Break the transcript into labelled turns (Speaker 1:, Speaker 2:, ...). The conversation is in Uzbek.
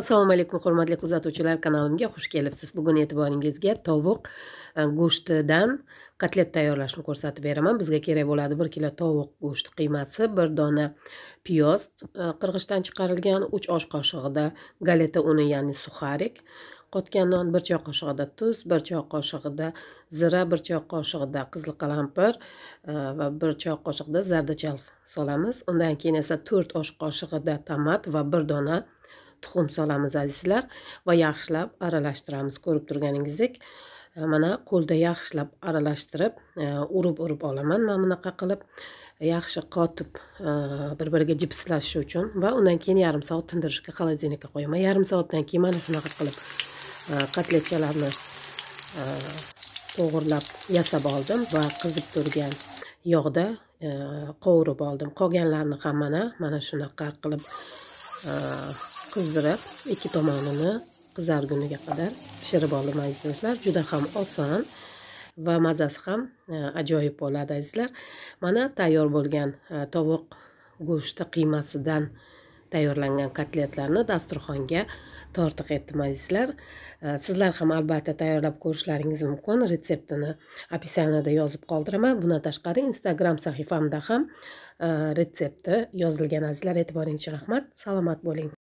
Speaker 1: assalomu alaykum hurmatli kuzatuvchilar kanalimga xush kelibsiz bugun e'tiboringizga tovuq e, go'shtidan kotlet tayyorlashni ko'rsatib beraman bizga kerak bo'ladi bir kilo tovuq go'shti qiymasi bir dona piyoz e, qirg'ichdan chiqarilgan uch osh qoshig'ida galeta uni ya'ni suxarik qotgan non bir choy qoshig'ida tuz bir choy qoshig'ida zira bir choy qoshig'ida qizil qalampir e, va bir choy qoshiqda zardachal solamiz undan keyin esa to'rt osh qoshig'ida tomat va bir dona tuxum solamiz azizlar va yaxshilab aralashtiramiz ko'rib turganingizdek e, mana qo'lda yaxshilab aralashtirib e, urib urib olaman mana bunaqa qilib e, yaxshi qotib bir biriga jipslashishi uchun va undan keyin yarim soat tindirishga xolodilnikka qo'yaman yarim soatdan keyin mana shunaqa qilib kotletchalarni to'g'irlab yasab oldim va qizib turgan yog'da qovurib oldim qolganlarini ham mana mana shunaqa qilib qizdirib ikki tomonini qizarguniga qadar pishirib oldim aziz do'stlar juda ham oson va mazasi ham e, ajoyib bo'ladi azizlar mana tayyor bo'lgan e, tovuq go'shti qiymasidan tayyorlangan kotletlarni dasturxonga tortiq etdim azizlar e, sizlar ham albatta tayyorlab ko'rishlaringiz mumkin retseptini opisiyada yozib qoldiraman bundan tashqari instagram sahifamda ham retsepti yozilgan azizlar e'tiboringiz uchun rahmat salomat bo'ling